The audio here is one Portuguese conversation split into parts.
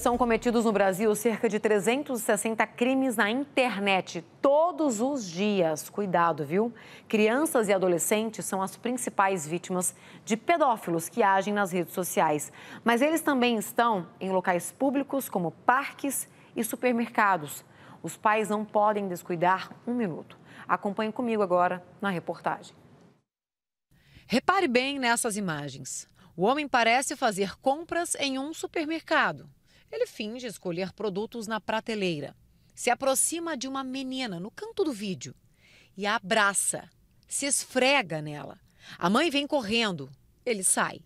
São cometidos no Brasil cerca de 360 crimes na internet todos os dias. Cuidado, viu? Crianças e adolescentes são as principais vítimas de pedófilos que agem nas redes sociais. Mas eles também estão em locais públicos como parques e supermercados. Os pais não podem descuidar um minuto. Acompanhe comigo agora na reportagem. Repare bem nessas imagens. O homem parece fazer compras em um supermercado. Ele finge escolher produtos na prateleira, se aproxima de uma menina no canto do vídeo e a abraça, se esfrega nela. A mãe vem correndo, ele sai.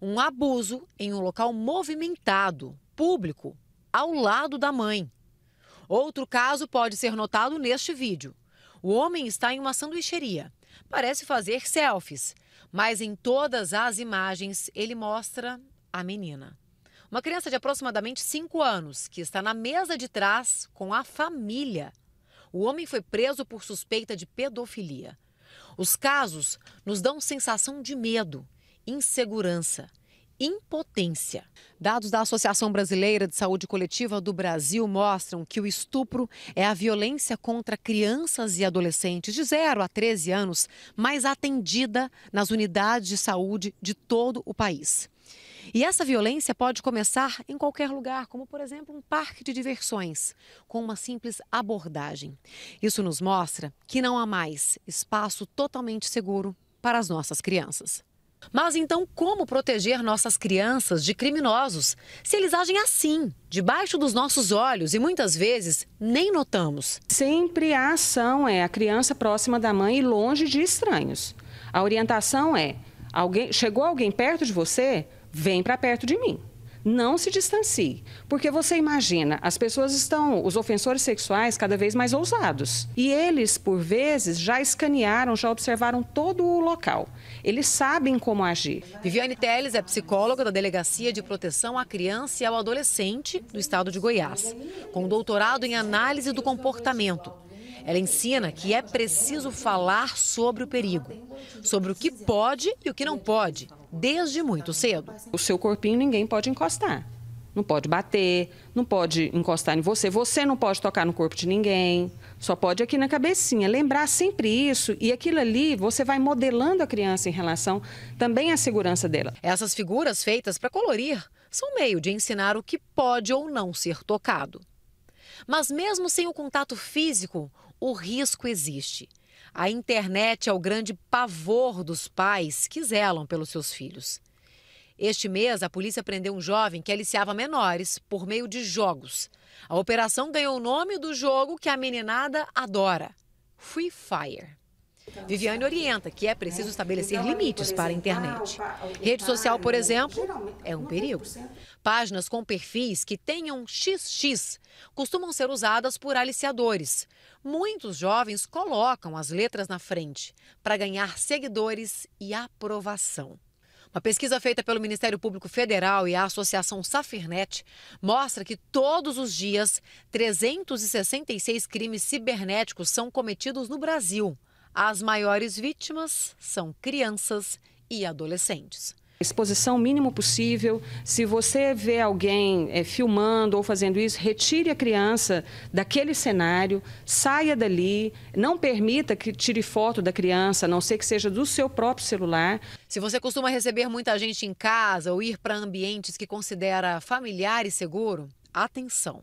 Um abuso em um local movimentado, público, ao lado da mãe. Outro caso pode ser notado neste vídeo. O homem está em uma sanduicheria. Parece fazer selfies, mas em todas as imagens ele mostra a menina. Uma criança de aproximadamente 5 anos que está na mesa de trás com a família. O homem foi preso por suspeita de pedofilia. Os casos nos dão sensação de medo, insegurança, impotência. Dados da Associação Brasileira de Saúde Coletiva do Brasil mostram que o estupro é a violência contra crianças e adolescentes de 0 a 13 anos mais atendida nas unidades de saúde de todo o país. E essa violência pode começar em qualquer lugar, como por exemplo um parque de diversões, com uma simples abordagem. Isso nos mostra que não há mais espaço totalmente seguro para as nossas crianças. Mas então, como proteger nossas crianças de criminosos se eles agem assim, debaixo dos nossos olhos e muitas vezes nem notamos? Sempre a ação é a criança próxima da mãe e longe de estranhos. A orientação é: alguém, chegou alguém perto de você? vem para perto de mim. Não se distancie, porque você imagina, as pessoas estão, os ofensores sexuais, cada vez mais ousados. E eles, por vezes, já escanearam, já observaram todo o local. Eles sabem como agir. Viviane Teles é psicóloga da Delegacia de Proteção à Criança e ao Adolescente do estado de Goiás, com doutorado em análise do comportamento. Ela ensina que é preciso falar sobre o perigo, sobre o que pode e o que não pode, desde muito cedo. O seu corpinho ninguém pode encostar. Não pode bater, não pode encostar em você, você não pode tocar no corpo de ninguém, só pode aqui na cabecinha. Lembrar sempre isso e aquilo ali você vai modelando a criança em relação também à segurança dela. Essas figuras feitas para colorir são meio de ensinar o que pode ou não ser tocado. Mas mesmo sem o contato físico, o risco existe. A internet é o grande pavor dos pais que zelam pelos seus filhos. Este mês, a polícia prendeu um jovem que aliciava menores por meio de jogos. A operação ganhou o nome do jogo que a meninada adora: Free Fire. Viviane orienta que é preciso né? estabelecer limites para a internet. Ah, Rede social, por né? exemplo, é um perigo. Páginas com perfis que tenham XX costumam ser usadas por aliciadores. Muitos jovens colocam as letras na frente para ganhar seguidores e aprovação. Uma pesquisa feita pelo Ministério Público Federal e a Associação Safirnet mostra que todos os dias 366 crimes cibernéticos são cometidos no Brasil. As maiores vítimas são crianças e adolescentes exposição mínimo possível. Se você vê alguém é, filmando ou fazendo isso, retire a criança daquele cenário, saia dali, não permita que tire foto da criança, a não ser que seja do seu próprio celular. Se você costuma receber muita gente em casa ou ir para ambientes que considera familiar e seguro, atenção.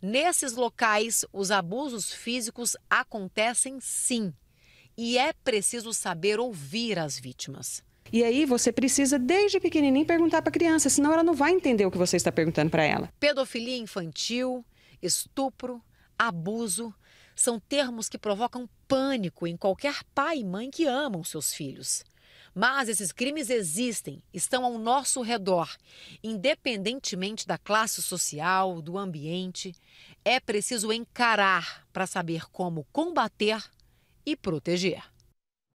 Nesses locais, os abusos físicos acontecem sim e é preciso saber ouvir as vítimas. E aí você precisa, desde pequenininho, perguntar para a criança, senão ela não vai entender o que você está perguntando para ela. Pedofilia infantil, estupro, abuso são termos que provocam pânico em qualquer pai e mãe que amam seus filhos. Mas esses crimes existem, estão ao nosso redor. Independentemente da classe social, do ambiente, é preciso encarar para saber como combater e proteger.